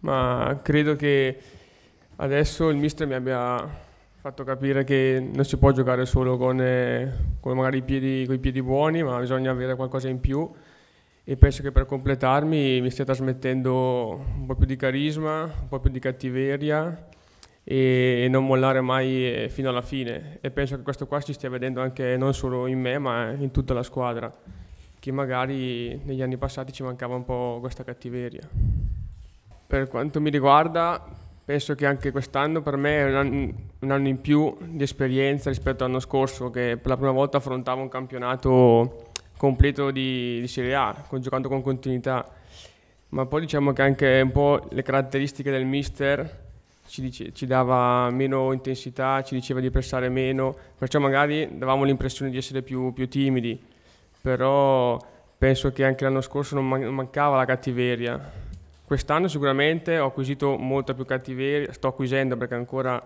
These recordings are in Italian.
ma credo che adesso il mister mi abbia fatto capire che non si può giocare solo con, eh, con magari i piedi, con i piedi buoni, ma bisogna avere qualcosa in più e penso che per completarmi mi stia trasmettendo un po' più di carisma, un po' più di cattiveria e, e non mollare mai eh, fino alla fine e penso che questo qua si stia vedendo anche non solo in me ma in tutta la squadra che magari negli anni passati ci mancava un po' questa cattiveria. Per quanto mi riguarda, penso che anche quest'anno per me è un anno, un anno in più di esperienza rispetto all'anno scorso, che per la prima volta affrontavo un campionato completo di, di Serie A, con, giocando con continuità. Ma poi diciamo che anche un po' le caratteristiche del mister ci, dice, ci, dava meno intensità, ci diceva di pressare meno, perciò magari davamo l'impressione di essere più, più timidi, però penso che anche l'anno scorso non mancava la cattiveria, Quest'anno sicuramente ho acquisito molta più cattiveria, sto acquisendo perché ancora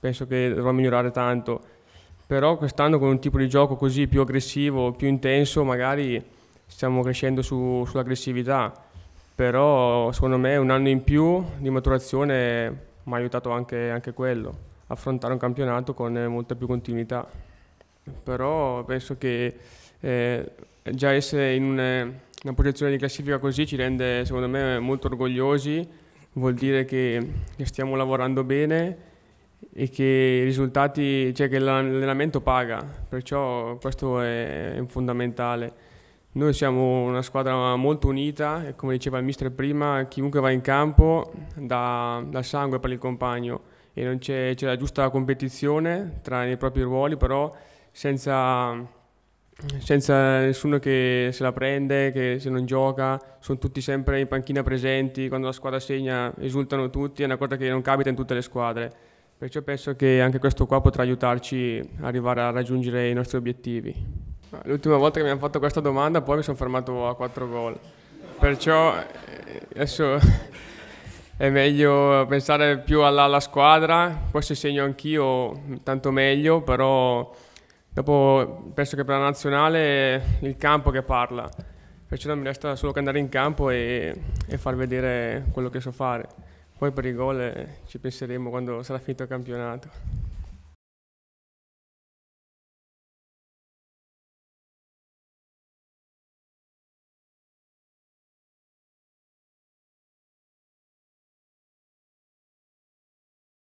penso che dovrò migliorare tanto, però quest'anno con un tipo di gioco così più aggressivo, più intenso, magari stiamo crescendo su, sull'aggressività, però secondo me un anno in più di maturazione mi ha aiutato anche, anche quello, affrontare un campionato con molta più continuità. Però penso che eh, già essere in un una posizione di classifica così ci rende, secondo me, molto orgogliosi, vuol dire che, che stiamo lavorando bene e che i risultati, cioè che l'allenamento paga, perciò questo è, è fondamentale. Noi siamo una squadra molto unita e come diceva il mister prima, chiunque va in campo dà, dà sangue per il compagno e non c'è, la giusta competizione tra i propri ruoli, però senza senza nessuno che se la prende, che se non gioca, sono tutti sempre in panchina presenti, quando la squadra segna esultano tutti, è una cosa che non capita in tutte le squadre. Perciò penso che anche questo qua potrà aiutarci a arrivare a raggiungere i nostri obiettivi. L'ultima volta che mi hanno fatto questa domanda poi mi sono fermato a 4 gol, perciò eh, adesso è meglio pensare più alla, alla squadra, poi se segno anch'io tanto meglio, però Dopo penso che per la nazionale il campo che parla, perciò non mi resta solo che andare in campo e, e far vedere quello che so fare. Poi per i gol eh, ci penseremo quando sarà finito il campionato.